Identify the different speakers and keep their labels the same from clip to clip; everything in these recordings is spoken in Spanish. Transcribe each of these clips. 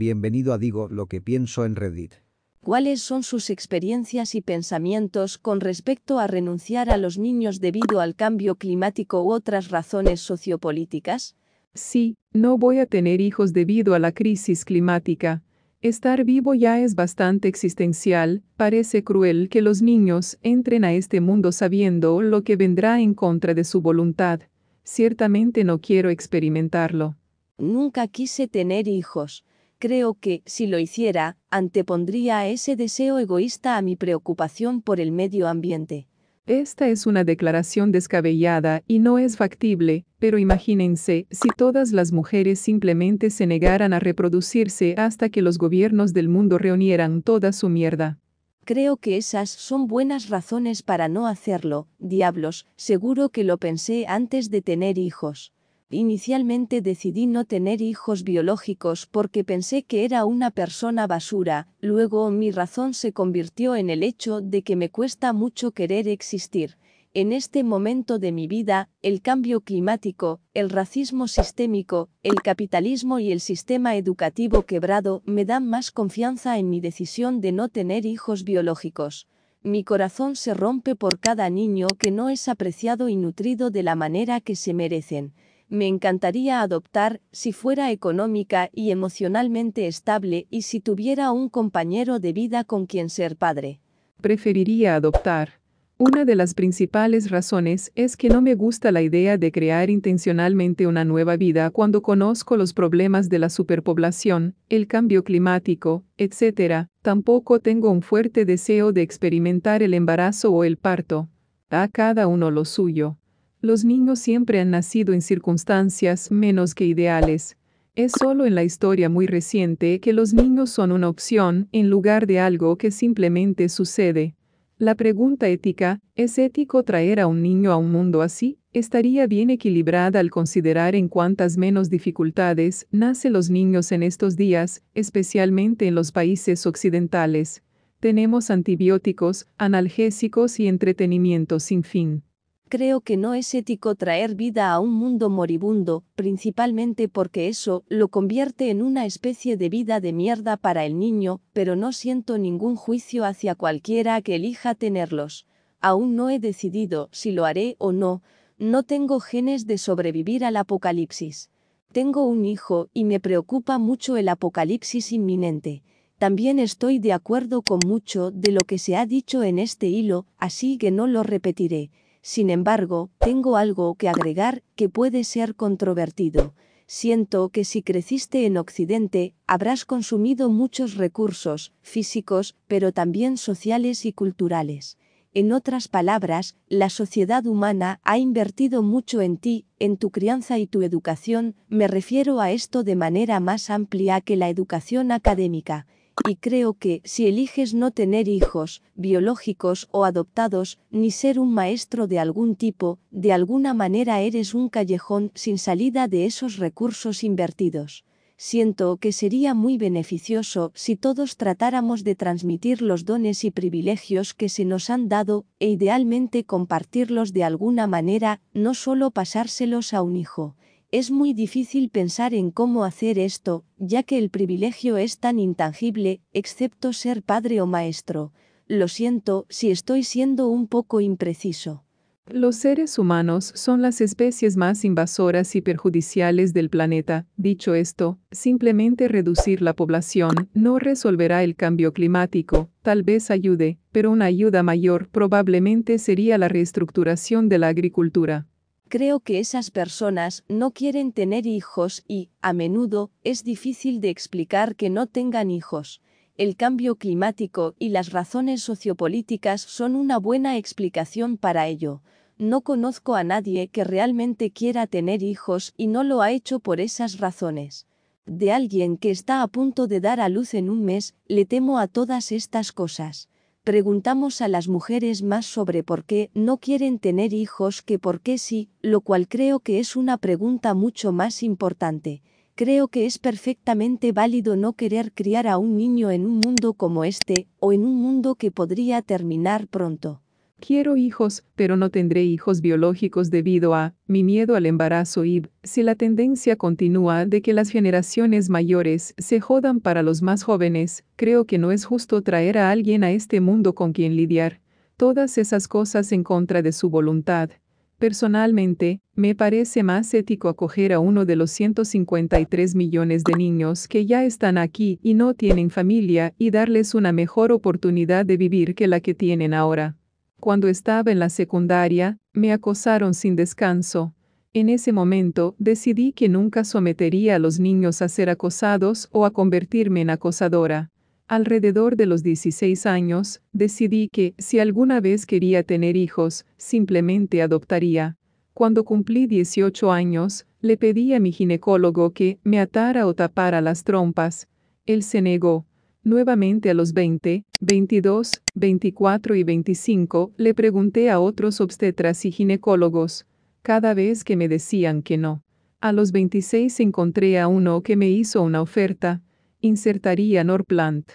Speaker 1: Bienvenido a Digo lo que pienso en Reddit.
Speaker 2: ¿Cuáles son sus experiencias y pensamientos con respecto a renunciar a los niños debido al cambio climático u otras
Speaker 1: razones sociopolíticas? Sí, no voy a tener hijos debido a la crisis climática. Estar vivo ya es bastante existencial, parece cruel que los niños entren a este mundo sabiendo lo que vendrá en contra de su voluntad. Ciertamente no quiero experimentarlo. Nunca quise tener hijos.
Speaker 2: Creo que, si lo hiciera, antepondría ese deseo egoísta a mi preocupación por el medio ambiente.
Speaker 1: Esta es una declaración descabellada y no es factible, pero imagínense si todas las mujeres simplemente se negaran a reproducirse hasta que los gobiernos del mundo reunieran toda su mierda. Creo que esas
Speaker 2: son buenas razones para no hacerlo, diablos, seguro que lo pensé antes de tener hijos. Inicialmente decidí no tener hijos biológicos porque pensé que era una persona basura, luego mi razón se convirtió en el hecho de que me cuesta mucho querer existir. En este momento de mi vida, el cambio climático, el racismo sistémico, el capitalismo y el sistema educativo quebrado me dan más confianza en mi decisión de no tener hijos biológicos mi corazón se rompe por cada niño que no es apreciado y nutrido de la manera que se merecen me encantaría adoptar si fuera económica y emocionalmente estable y si tuviera un compañero de vida con quien ser padre.
Speaker 1: Preferiría adoptar. Una de las principales razones es que no me gusta la idea de crear intencionalmente una nueva vida cuando conozco los problemas de la superpoblación, el cambio climático, etc. Tampoco tengo un fuerte deseo de experimentar el embarazo o el parto. A cada uno lo suyo. Los niños siempre han nacido en circunstancias menos que ideales. Es solo en la historia muy reciente que los niños son una opción en lugar de algo que simplemente sucede. La pregunta ética, ¿es ético traer a un niño a un mundo así? estaría bien equilibrada al considerar en cuántas menos dificultades nacen los niños en estos días, especialmente en los países occidentales. Tenemos antibióticos, analgésicos y entretenimiento sin fin. Creo que no es ético traer vida
Speaker 2: a un mundo moribundo, principalmente porque eso lo convierte en una especie de vida de mierda para el niño, pero no siento ningún juicio hacia cualquiera que elija tenerlos. Aún no he decidido si lo haré o no, no tengo genes de sobrevivir al apocalipsis. Tengo un hijo y me preocupa mucho el apocalipsis inminente. También estoy de acuerdo con mucho de lo que se ha dicho en este hilo, así que no lo repetiré. Sin embargo, tengo algo que agregar que puede ser controvertido. Siento que si creciste en Occidente, habrás consumido muchos recursos, físicos, pero también sociales y culturales. En otras palabras, la sociedad humana ha invertido mucho en ti, en tu crianza y tu educación, me refiero a esto de manera más amplia que la educación académica, y creo que, si eliges no tener hijos, biológicos o adoptados, ni ser un maestro de algún tipo, de alguna manera eres un callejón sin salida de esos recursos invertidos. Siento que sería muy beneficioso si todos tratáramos de transmitir los dones y privilegios que se nos han dado, e idealmente compartirlos de alguna manera, no solo pasárselos a un hijo es muy difícil pensar en cómo hacer esto, ya que el privilegio es tan intangible, excepto ser padre o maestro. Lo siento si estoy siendo un poco impreciso.
Speaker 1: Los seres humanos son las especies más invasoras y perjudiciales del planeta. Dicho esto, simplemente reducir la población no resolverá el cambio climático, tal vez ayude, pero una ayuda mayor probablemente sería la reestructuración de la agricultura. Creo que esas
Speaker 2: personas no quieren tener hijos y, a menudo, es difícil de explicar que no tengan hijos. El cambio climático y las razones sociopolíticas son una buena explicación para ello. No conozco a nadie que realmente quiera tener hijos y no lo ha hecho por esas razones. De alguien que está a punto de dar a luz en un mes, le temo a todas estas cosas preguntamos a las mujeres más sobre por qué no quieren tener hijos que por qué sí, lo cual creo que es una pregunta mucho más importante. Creo que es perfectamente válido no querer criar a un niño en un mundo como este, o en un mundo que podría terminar pronto.
Speaker 1: Quiero hijos, pero no tendré hijos biológicos debido a mi miedo al embarazo y si la tendencia continúa de que las generaciones mayores se jodan para los más jóvenes, creo que no es justo traer a alguien a este mundo con quien lidiar. Todas esas cosas en contra de su voluntad. Personalmente, me parece más ético acoger a uno de los 153 millones de niños que ya están aquí y no tienen familia y darles una mejor oportunidad de vivir que la que tienen ahora. Cuando estaba en la secundaria, me acosaron sin descanso. En ese momento decidí que nunca sometería a los niños a ser acosados o a convertirme en acosadora. Alrededor de los 16 años, decidí que, si alguna vez quería tener hijos, simplemente adoptaría. Cuando cumplí 18 años, le pedí a mi ginecólogo que me atara o tapara las trompas. Él se negó. Nuevamente a los 20, 22, 24 y 25 le pregunté a otros obstetras y ginecólogos, cada vez que me decían que no. A los 26 encontré a uno que me hizo una oferta, insertaría Norplant.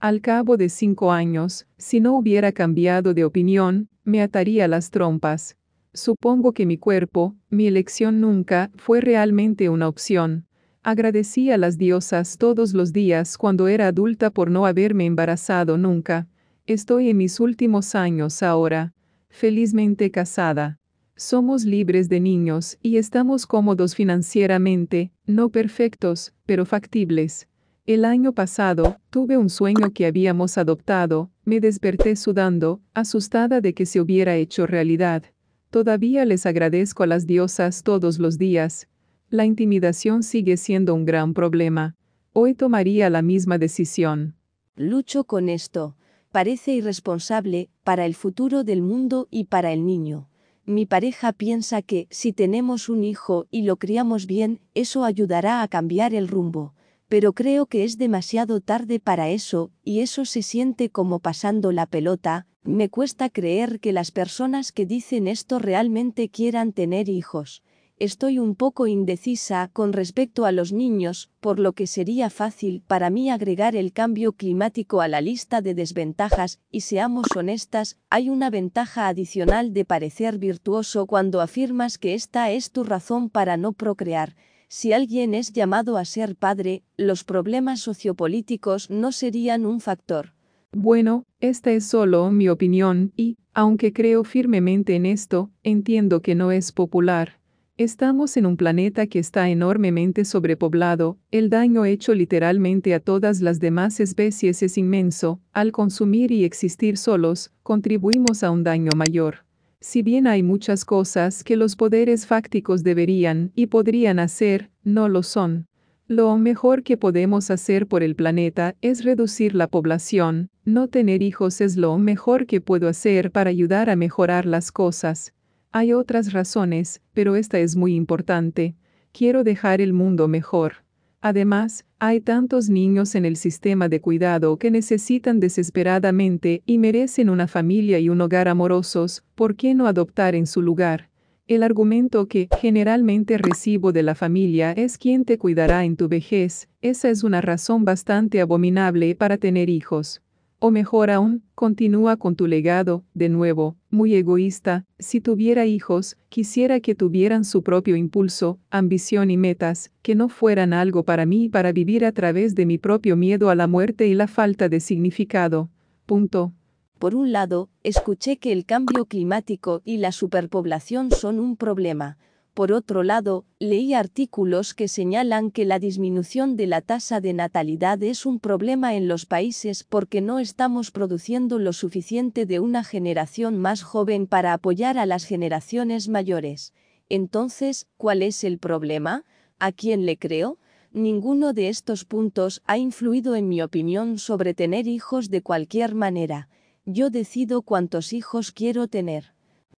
Speaker 1: Al cabo de cinco años, si no hubiera cambiado de opinión, me ataría las trompas. Supongo que mi cuerpo, mi elección nunca, fue realmente una opción. Agradecí a las diosas todos los días cuando era adulta por no haberme embarazado nunca. Estoy en mis últimos años ahora, felizmente casada. Somos libres de niños y estamos cómodos financieramente, no perfectos, pero factibles. El año pasado, tuve un sueño que habíamos adoptado, me desperté sudando, asustada de que se hubiera hecho realidad. Todavía les agradezco a las diosas todos los días, la intimidación sigue siendo un gran problema. Hoy tomaría la misma decisión. Lucho con esto. Parece irresponsable para
Speaker 2: el futuro del mundo y para el niño. Mi pareja piensa que si tenemos un hijo y lo criamos bien, eso ayudará a cambiar el rumbo. Pero creo que es demasiado tarde para eso, y eso se siente como pasando la pelota, me cuesta creer que las personas que dicen esto realmente quieran tener hijos estoy un poco indecisa con respecto a los niños, por lo que sería fácil para mí agregar el cambio climático a la lista de desventajas, y seamos honestas, hay una ventaja adicional de parecer virtuoso cuando afirmas que esta es tu razón para no procrear. Si alguien es llamado a ser padre, los problemas
Speaker 1: sociopolíticos no serían un factor. Bueno, esta es solo mi opinión y, aunque creo firmemente en esto, entiendo que no es popular. Estamos en un planeta que está enormemente sobrepoblado, el daño hecho literalmente a todas las demás especies es inmenso, al consumir y existir solos, contribuimos a un daño mayor. Si bien hay muchas cosas que los poderes fácticos deberían y podrían hacer, no lo son. Lo mejor que podemos hacer por el planeta es reducir la población, no tener hijos es lo mejor que puedo hacer para ayudar a mejorar las cosas, hay otras razones, pero esta es muy importante. Quiero dejar el mundo mejor. Además, hay tantos niños en el sistema de cuidado que necesitan desesperadamente y merecen una familia y un hogar amorosos, ¿por qué no adoptar en su lugar? El argumento que generalmente recibo de la familia es quién te cuidará en tu vejez, esa es una razón bastante abominable para tener hijos. O mejor aún, continúa con tu legado, de nuevo, muy egoísta, si tuviera hijos, quisiera que tuvieran su propio impulso, ambición y metas, que no fueran algo para mí para vivir a través de mi propio miedo a la muerte y la falta de significado. Punto. Por un lado,
Speaker 2: escuché que el cambio climático y la superpoblación son un problema, por otro lado, leí artículos que señalan que la disminución de la tasa de natalidad es un problema en los países porque no estamos produciendo lo suficiente de una generación más joven para apoyar a las generaciones mayores. Entonces, ¿cuál es el problema? ¿A quién le creo? Ninguno de estos puntos ha influido en mi opinión sobre tener hijos de cualquier manera. Yo decido cuántos hijos quiero tener.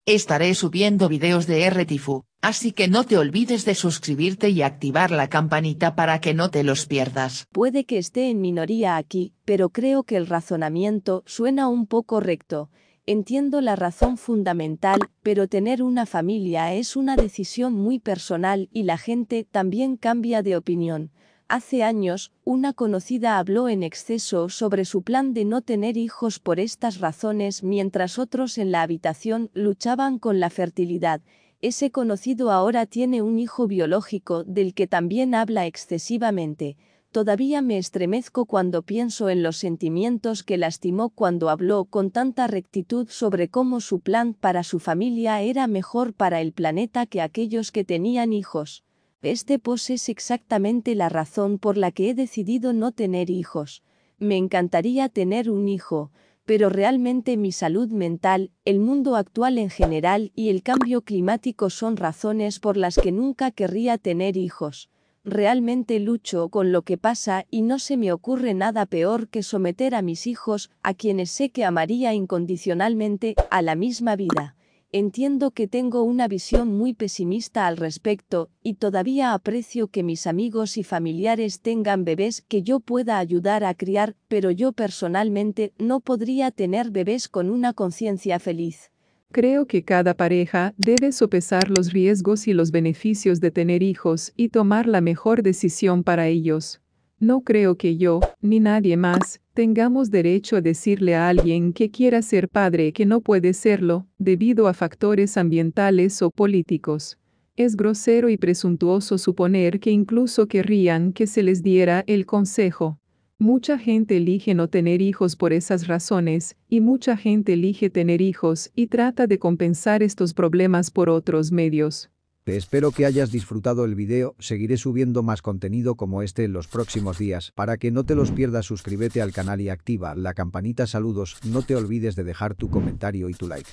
Speaker 1: Estaré subiendo videos de RTFU. Así que no te
Speaker 2: olvides de suscribirte y activar la campanita para que no te los pierdas. Puede que esté en minoría aquí, pero creo que el razonamiento suena un poco recto. Entiendo la razón fundamental, pero tener una familia es una decisión muy personal y la gente también cambia de opinión. Hace años, una conocida habló en exceso sobre su plan de no tener hijos por estas razones mientras otros en la habitación luchaban con la fertilidad ese conocido ahora tiene un hijo biológico del que también habla excesivamente, todavía me estremezco cuando pienso en los sentimientos que lastimó cuando habló con tanta rectitud sobre cómo su plan para su familia era mejor para el planeta que aquellos que tenían hijos. Este pos es exactamente la razón por la que he decidido no tener hijos. Me encantaría tener un hijo, pero realmente mi salud mental, el mundo actual en general y el cambio climático son razones por las que nunca querría tener hijos. Realmente lucho con lo que pasa y no se me ocurre nada peor que someter a mis hijos, a quienes sé que amaría incondicionalmente, a la misma vida. Entiendo que tengo una visión muy pesimista al respecto, y todavía aprecio que mis amigos y familiares tengan bebés que yo pueda ayudar a criar, pero yo personalmente no podría tener bebés con una conciencia
Speaker 1: feliz. Creo que cada pareja debe sopesar los riesgos y los beneficios de tener hijos y tomar la mejor decisión para ellos. No creo que yo, ni nadie más, tengamos derecho a decirle a alguien que quiera ser padre que no puede serlo, debido a factores ambientales o políticos. Es grosero y presuntuoso suponer que incluso querrían que se les diera el consejo. Mucha gente elige no tener hijos por esas razones, y mucha gente elige tener hijos y trata de compensar estos problemas por otros medios. Te espero que hayas disfrutado el video, seguiré subiendo más contenido como este en los próximos días. Para que no te los pierdas suscríbete al canal y activa la campanita saludos, no te olvides de dejar tu comentario y tu like.